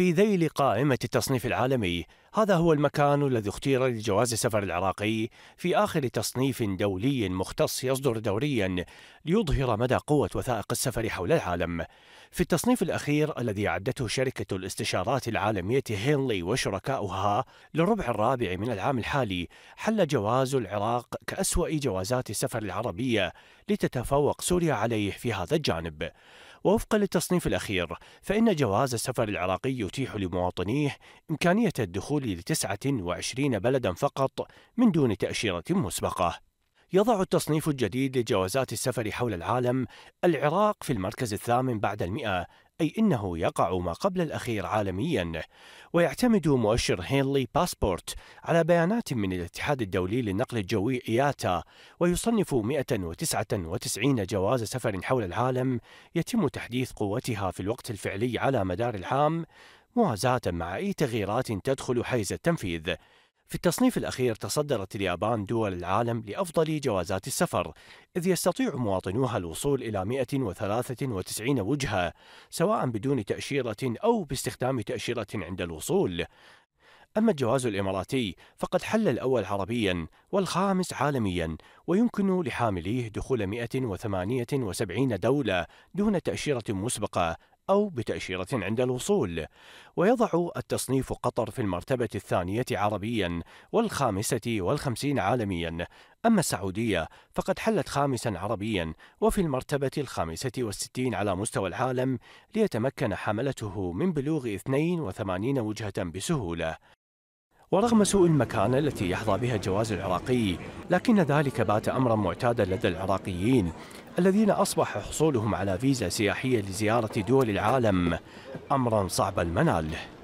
في ذيل قائمة التصنيف العالمي هذا هو المكان الذي اختير لجواز السفر العراقي في آخر تصنيف دولي مختص يصدر دوريا ليظهر مدى قوة وثائق السفر حول العالم في التصنيف الأخير الذي أعدته شركة الاستشارات العالمية هينلي وشركاؤها للربع الرابع من العام الحالي حل جواز العراق كأسوأ جوازات السفر العربية لتتفوق سوريا عليه في هذا الجانب ووفقا للتصنيف الأخير فإن جواز السفر العراقي يتيح لمواطنيه إمكانية الدخول لتسعة وعشرين بلدا فقط من دون تأشيرة مسبقة يضع التصنيف الجديد لجوازات السفر حول العالم العراق في المركز الثامن بعد المئة أي إنه يقع ما قبل الأخير عالميا ويعتمد مؤشر هينلي باسبورت على بيانات من الاتحاد الدولي للنقل الجوي إياتا ويصنف 199 جواز سفر حول العالم يتم تحديث قوتها في الوقت الفعلي على مدار العام موازاة مع أي تغييرات تدخل حيز التنفيذ في التصنيف الأخير تصدرت اليابان دول العالم لأفضل جوازات السفر، إذ يستطيع مواطنوها الوصول إلى 193 وجهة، سواء بدون تأشيرة أو باستخدام تأشيرة عند الوصول. أما الجواز الإماراتي فقد حل الأول عربيا والخامس عالميا ويمكن لحامليه دخول 178 دولة دون تأشيرة مسبقة أو بتأشيرة عند الوصول ويضع التصنيف قطر في المرتبة الثانية عربيا والخامسة والخمسين عالميا أما السعودية فقد حلت خامسا عربيا وفي المرتبة الخامسة والستين على مستوى العالم ليتمكن حملته من بلوغ 82 وجهة بسهولة ورغم سوء المكانة التي يحظى بها الجواز العراقي لكن ذلك بات أمرا معتادا لدى العراقيين الذين أصبح حصولهم على فيزا سياحية لزيارة دول العالم أمرا صعب المنال